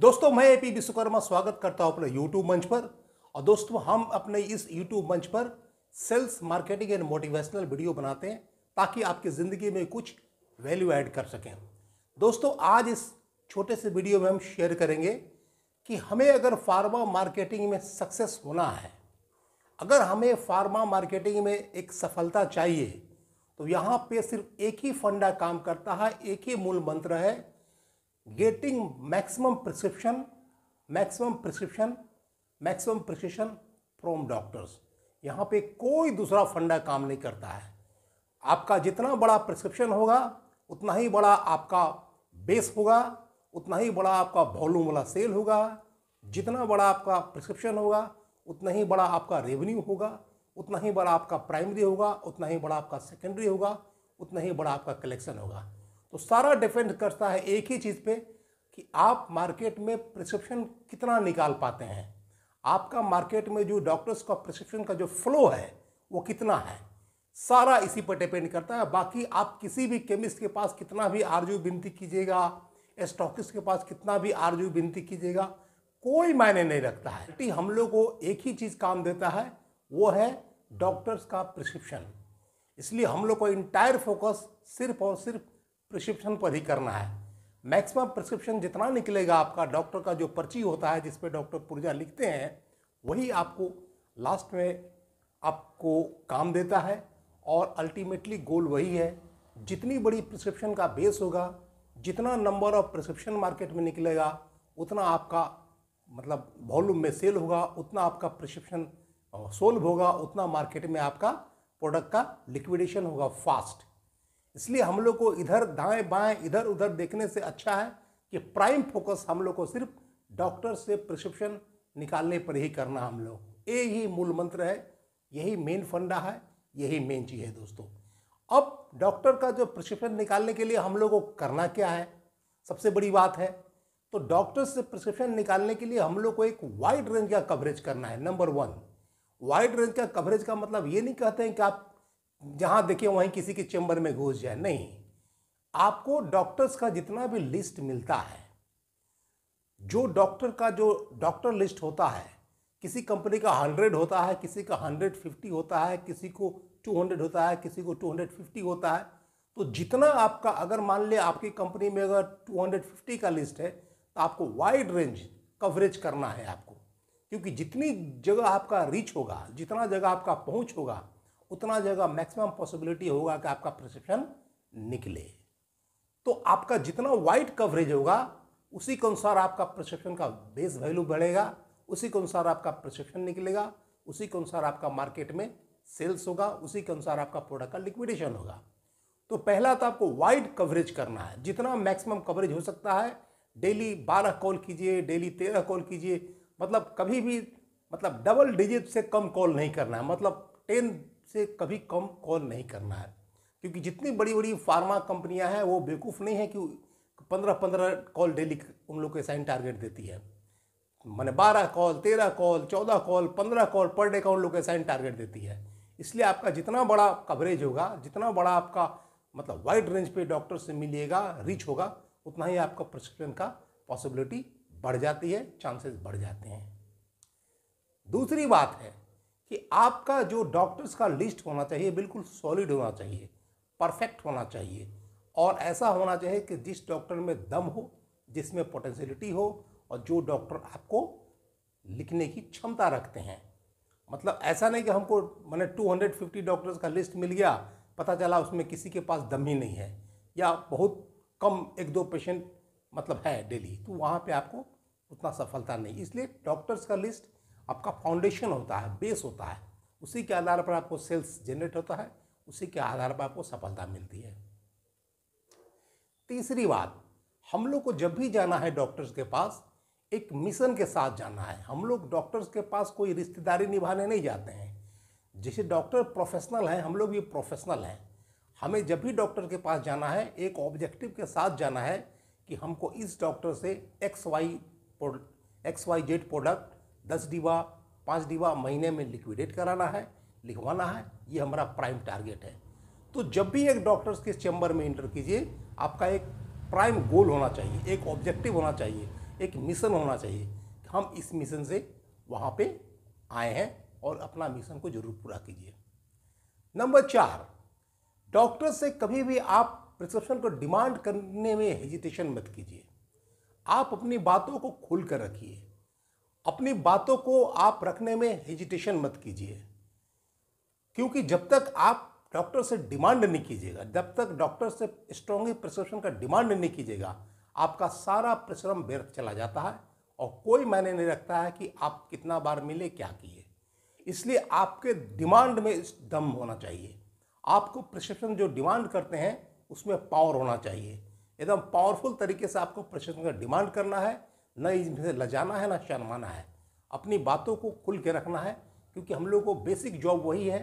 दोस्तों मैं एपी विश्वकर्मा स्वागत करता हूं अपने यूट्यूब मंच पर और दोस्तों हम अपने इस यूट्यूब मंच पर sales marketing and motivational video बनाते हैं ताकि आपकी ज़िंदगी में कुछ वैल्यू ऐड कर सकें दोस्तों आज इस छोटे से वीडियो में हम शेयर करेंगे कि हमें अगर फार्मा मार्केटिंग में सक्सेस होना है अगर हमें फार्मा मार्केटिंग में एक सफलता चाहिए तो यहाँ पे सिर्फ एक ही फंडा काम करता है एक ही मूल मंत्र है getting maximum prescription maximum prescription maximum prescription from doctors यहाँ पे कोई दूसरा फंडा काम नहीं करता है आपका जितना बड़ा प्रिस्क्रिप्शन होगा उतना ही बड़ा आपका बेस होगा उतना ही बड़ा आपका वॉल्यूम वाला सेल होगा जितना बड़ा आपका प्रिस्क्रिप्शन होगा उतना ही बड़ा आपका रेवेन्यू होगा उतना ही बड़ा आपका प्राइमरी होगा उतना ही बड़ा आपका सेकेंडरी होगा उतना ही बड़ा आपका कलेक्शन होगा तो सारा डिपेंड करता है एक ही चीज़ पे कि आप मार्केट में प्रिस्क्रिप्शन कितना निकाल पाते हैं आपका मार्केट में जो डॉक्टर्स का प्रिस्क्रिप्शन का जो फ्लो है वो कितना है सारा इसी पर डिपेंड करता है बाकी आप किसी भी केमिस्ट के पास कितना भी आरजू विनती कीजिएगा स्टॉकिस्ट के पास कितना भी आरजू विनती कीजिएगा कोई मायने नहीं रखता है कि हम लोग को एक ही चीज़ काम देता है वो है डॉक्टर्स का प्रिस्क्रिप्शन इसलिए हम लोग को इंटायर फोकस सिर्फ और सिर्फ प्रिस्क्रिप्शन पर ही करना है मैक्सिमम प्रिस्क्रिप्शन जितना निकलेगा आपका डॉक्टर का जो पर्ची होता है जिसपे डॉक्टर पुर्जा लिखते हैं वही आपको लास्ट में आपको काम देता है और अल्टीमेटली गोल वही है जितनी बड़ी प्रिस्क्रिप्शन का बेस होगा जितना नंबर ऑफ प्रिस्क्रिप्शन मार्केट में निकलेगा उतना आपका मतलब वॉल्यूम में सेल होगा उतना आपका प्रिस्क्रिप्शन सोल्व होगा उतना मार्केट में आपका प्रोडक्ट का लिक्विडेशन होगा फास्ट इसलिए हम लोग को इधर दाएं बाएं इधर उधर देखने से अच्छा है कि प्राइम फोकस हम लोग को सिर्फ डॉक्टर से प्रिस्क्रिप्शन निकालने पर ही करना हम लोग ये ही मूल मंत्र है यही मेन फंडा है यही मेन चीज़ है दोस्तों अब डॉक्टर का जो प्रिस्क्रिप्शन निकालने के लिए हम लोग को करना क्या है सबसे बड़ी बात है तो डॉक्टर से प्रिस्क्रिप्शन निकालने के लिए हम लोग को एक वाइड रेंज का कवरेज करना है नंबर वन वाइड रेंज का कवरेज का मतलब ये नहीं कहते हैं कि आप जहाँ देखे वहीं किसी के चैम्बर में घुस जाए नहीं आपको डॉक्टर्स का जितना भी लिस्ट मिलता है जो डॉक्टर का जो डॉक्टर लिस्ट होता है किसी कंपनी का हंड्रेड होता है किसी का हंड्रेड फिफ्टी होता है किसी को टू हंड्रेड होता है किसी को टू हंड्रेड फिफ्टी होता है तो जितना आपका अगर मान ले आपकी कंपनी में अगर टू हंड्रेड फिफ्टी का लिस्ट है तो आपको वाइड रेंज कवरेज करना है आपको क्योंकि जितनी जगह आपका रीच होगा जितना जगह आपका पहुंच होगा उतना जगह मैक्सिमम पॉसिबिलिटी होगा कि आपका प्रिस्क्रिप्शन निकले तो आपका जितना वाइड कवरेज होगा उसी के अनुसार आपका प्रिस्क्रिप्शन का बेस वैल्यू बढ़ेगा उसी के अनुसार आपका प्रिस्क्रिप्शन निकलेगा उसी के अनुसार आपका मार्केट में सेल्स होगा उसी के अनुसार आपका प्रोडक्ट का लिक्विडेशन होगा तो पहला तो आपको वाइड कवरेज करना है जितना मैक्सिमम कवरेज हो सकता है डेली बारह कॉल कीजिए डेली तेरह कॉल कीजिए मतलब कभी भी मतलब डबल डिजिट से कम कॉल नहीं करना है मतलब टेन से कभी कम कॉल नहीं करना है क्योंकि जितनी बड़ी बड़ी फार्मा कंपनियां हैं वो बेवकूफ़ नहीं है कि पंद्रह पंद्रह कॉल डेली उन लोग के साइन टारगेट देती है मैंने बारह कॉल तेरह कॉल चौदह कॉल पंद्रह कॉल पर डे का उन लोग के साइन टारगेट देती है इसलिए आपका जितना बड़ा कवरेज होगा जितना बड़ा आपका मतलब वाइड रेंज पे डॉक्टर से मिलिएगा रिच होगा उतना ही आपका प्रिस्क्रिप्शन का पॉसिबिलिटी बढ़ जाती है चांसेस बढ़ जाते हैं दूसरी बात है कि आपका जो डॉक्टर्स का लिस्ट होना चाहिए बिल्कुल सॉलिड होना चाहिए परफेक्ट होना चाहिए और ऐसा होना चाहिए कि जिस डॉक्टर में दम हो जिसमें पोटेंशलिटी हो और जो डॉक्टर आपको लिखने की क्षमता रखते हैं मतलब ऐसा नहीं कि हमको मैंने 250 डॉक्टर्स का लिस्ट मिल गया पता चला उसमें किसी के पास दम ही नहीं है या बहुत कम एक दो पेशेंट मतलब है डेली तो वहाँ पे आपको उतना सफलता नहीं इसलिए डॉक्टर्स का लिस्ट आपका फाउंडेशन होता है बेस होता है उसी के आधार पर आपको सेल्स जनरेट होता है उसी के आधार पर आपको सफलता मिलती है तीसरी बात हम लोग को जब भी जाना है डॉक्टर्स के पास एक मिशन के साथ जाना है हम लोग डॉक्टर्स के पास कोई रिश्तेदारी निभाने नहीं जाते हैं जैसे डॉक्टर प्रोफेशनल हैं हम लोग भी प्रोफेशनल हैं हमें जब भी डॉक्टर के पास जाना है एक ऑब्जेक्टिव के साथ जाना है कि हमको इस डॉक्टर से X Y X Y Z product दस डिब्बा पाँच डिब्बा महीने में लिक्विडेट कराना है लिखवाना है ये हमारा प्राइम टारगेट है तो जब भी एक डॉक्टर्स के चैम्बर में इंटर कीजिए आपका एक प्राइम गोल होना चाहिए एक ऑब्जेक्टिव होना चाहिए एक मिशन होना चाहिए हम इस मिशन से वहाँ पे आए हैं और अपना मिशन को जरूर पूरा कीजिए नंबर चार डॉक्टर से कभी भी आप प्रिस्क्रिप्शन को डिमांड करने में हेजिटेशन मत कीजिए आप अपनी बातों को खुल कर रखिए अपनी बातों को आप रखने में हेजिटेशन मत कीजिए क्योंकि जब तक आप डॉक्टर से डिमांड नहीं कीजिएगा जब तक डॉक्टर से स्ट्रॉन्गली प्रिस्क्रिप्शन का डिमांड नहीं कीजिएगा आपका सारा परिश्रम व्यर्थ चला जाता है और कोई मायने नहीं रखता है कि आप कितना बार मिले क्या किए इसलिए आपके डिमांड में इस दम होना चाहिए आपको प्रिस्क्रिप्शन जो डिमांड करते हैं उसमें पावर होना चाहिए एकदम पावरफुल तरीके से आपको प्रिस्क्रिप्शन का डिमांड करना है न इसमें लजाना है ना शर्माना है अपनी बातों को खुल के रखना है क्योंकि हम लोग को बेसिक जॉब वही है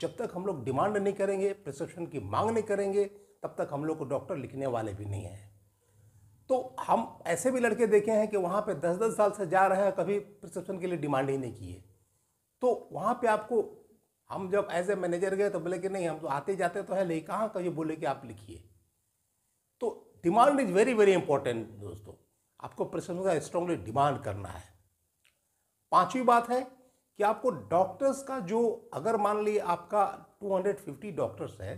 जब तक हम लोग डिमांड नहीं करेंगे प्रिस्क्रिप्शन की मांग नहीं करेंगे तब तक हम लोग को डॉक्टर लिखने वाले भी नहीं हैं तो हम ऐसे भी लड़के देखे हैं कि वहाँ पे दस दस साल से जा रहे हैं कभी प्रिस्क्रिप्शन के लिए डिमांड ही नहीं किए तो वहाँ पे आपको हम जब एज ए मैनेजर गए तो बोले कि नहीं हम तो आते जाते तो है लेकिन कहाँ कभी बोले कि आप लिखिए तो demand is very very important दोस्तों आपको प्रशंसा का स्ट्रांगली डिमांड करना है पांचवी बात है कि आपको डॉक्टर्स का जो अगर मान ली आपका 250 डॉक्टर्स है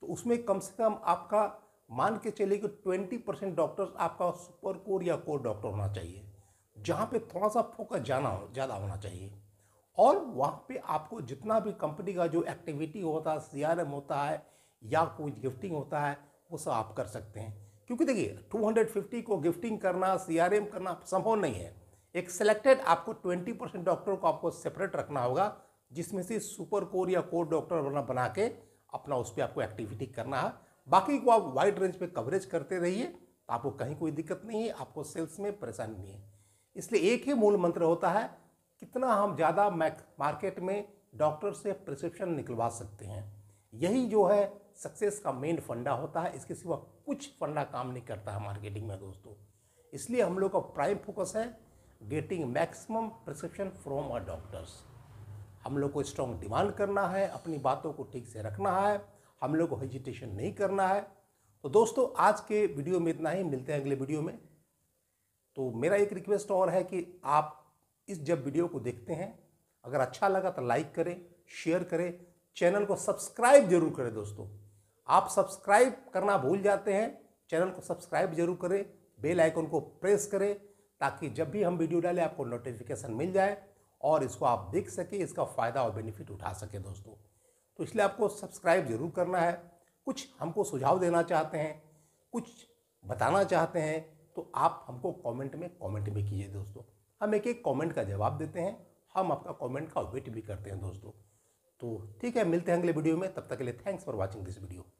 तो उसमें कम से कम आपका मान के चलिए कि 20 परसेंट डॉक्टर्स आपका सुपर कोर या कोर डॉक्टर होना चाहिए जहाँ पे थोड़ा सा फोकस जाना हो ज़्यादा होना चाहिए और वहाँ पे आपको जितना भी कंपनी का जो एक्टिविटी होता है सी होता है या कोई गिफ्टिंग होता है वो सब आप कर सकते हैं क्योंकि देखिए 250 को गिफ्टिंग करना सीआरएम करना संभव नहीं है एक सिलेक्टेड आपको 20 परसेंट डॉक्टर को आपको सेपरेट रखना होगा जिसमें से सुपर कोर या कोर डॉक्टर बना बना के अपना उस पर आपको एक्टिविटी करना है बाकी को आप वाइड रेंज पे कवरेज करते रहिए तो आपको कहीं कोई दिक्कत नहीं है आपको सेल्स में परेशानी नहीं है इसलिए एक ही मूल मंत्र होता है कितना हम ज़्यादा मार्केट में डॉक्टर से प्रिस्क्रिप्शन निकलवा सकते हैं यही जो है सक्सेस का मेन फंडा होता है इसके सिवा कुछ फंडा काम नहीं करता है मार्केटिंग में दोस्तों इसलिए हम लोग का प्राइम फोकस है getting maximum prescription from a doctors हम लोग को स्ट्रॉन्ग डिमांड करना है अपनी बातों को ठीक से रखना है हम लोग को हेजिटेशन नहीं करना है तो दोस्तों आज के वीडियो में इतना ही मिलते हैं अगले वीडियो में तो मेरा एक रिक्वेस्ट और है कि आप इस जब वीडियो को देखते हैं अगर अच्छा लगा तो लाइक करें शेयर करें चैनल को सब्सक्राइब जरूर करें दोस्तों आप सब्सक्राइब करना भूल जाते हैं चैनल को सब्सक्राइब जरूर करें बेल आइकन को प्रेस करें ताकि जब भी हम वीडियो डालें आपको नोटिफिकेशन मिल जाए और इसको आप देख सकें इसका फ़ायदा और बेनिफिट उठा सकें दोस्तों तो इसलिए आपको सब्सक्राइब जरूर करना है कुछ हमको सुझाव देना चाहते हैं कुछ बताना चाहते हैं तो आप हमको कमेंट में कमेंट भी कीजिए दोस्तों हम एक एक कमेंट का जवाब देते हैं हम आपका कमेंट का वेट भी करते हैं दोस्तों तो ठीक है मिलते हैं अगले वीडियो में तब तक के लिए thanks for watching this video